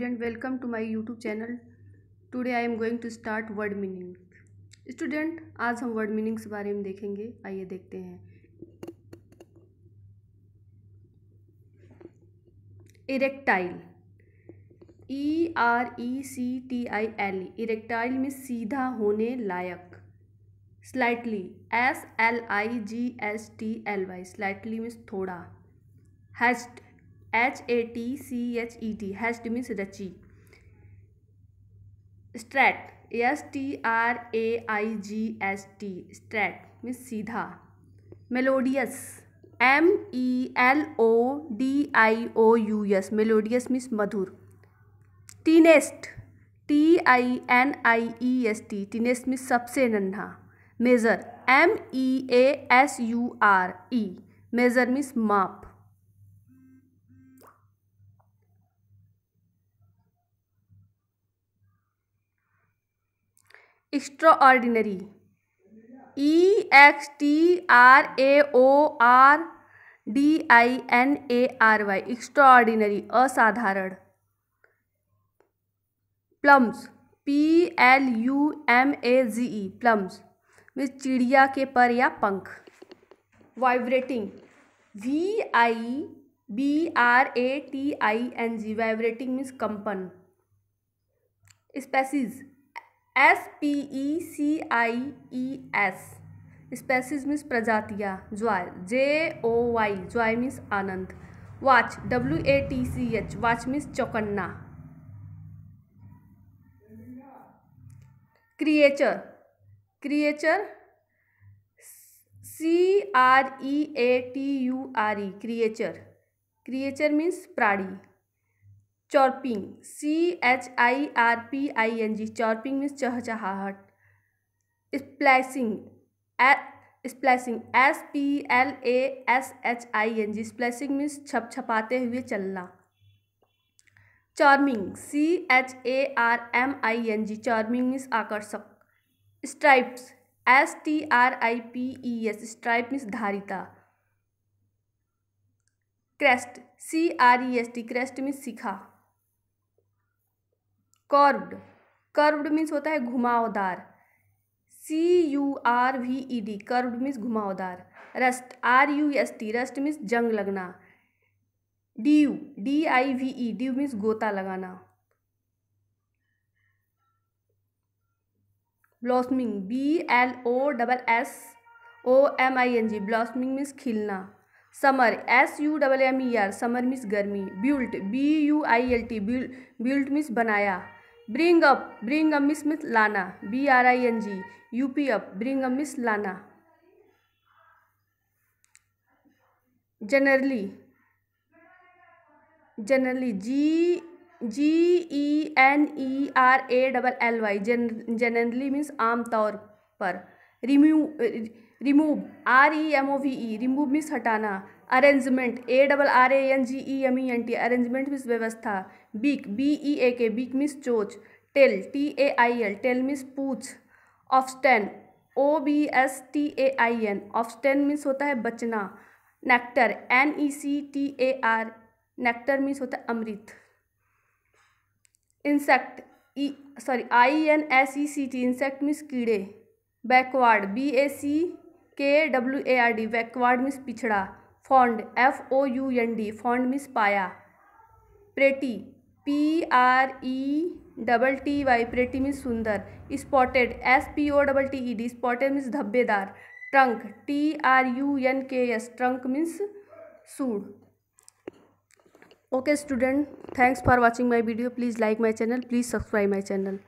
student welcome to my YouTube channel today I am going to start word meaning student आज हम word meanings बारे में देखेंगे आइए देखते हैं erectile E R E C T I L erectile में सीधा होने लायक slightly S L I G S T L Y slightly means थोड़ा haste H A T C H E T haste means रची straight S T R A I G S T straight means सीधा melodious M E L O D I O U S melodious means मधुर tiniest T I N I E S T tiniest means सबसे नन्हा measure M E A S U R E measure means माप ordinary E X T R A O R D I N A R Y extraordinary असाधारण plums P L U M A G E plums means चिड़िया के पर या पंख vibrating V I B R A T I N G vibrating means कंपन species S P E C I E S spaces means प्रजातियाँ joy J O Y joy means आनंद watch W A T C H watch means चौकन्ना creature creature C R E A T U R E creature creature means प्राणी chirping C H I R P I N G chirping means चहचहाहट splashing splashing S P L A S H I N G splashing means छप छपाते हुए चलना charming C H A R M I N ji charming means आकर्षक stripes S T R I P E S stripe means धारिता crest C R E e S T crest means सीखा curved curved means होता है घुमावदार C U R V E e D curved means घुमावदार rust R U S T rust means जंग लगना D U D I V E D means गोता लगाना blossoming B L O double S O M I N ji blossoming means खिलना summer S U double M E R summer means गर्मी built B U I L T built means बनाया bring up bring a means means लाना B R I N G U P up bring a means लाना generally generally G G E N E R A double L Y generally means आमतौर पर रिम्यू remove R E M O V E remove means हटाना arrangement A double R A N G E M E N T arrangement means व्यवस्था beak B E A K beak means चोच tail T A I L tail means पूछ abstain O B S T A I N abstain means होता है बचना nectar N E C T A R nectar means होता है अमृत insect E sorry I N S E C T insect means कीड़े backward B A C K W A R D backward means पिछड़ा found F O U N D found means पाया pretty P R E double T Y pretty means सुंदर spotted S P O double T E D spotted means धब्बेदार trunk T R U N K S trunk means सूड okay student thanks for watching my video please like my channel please subscribe my channel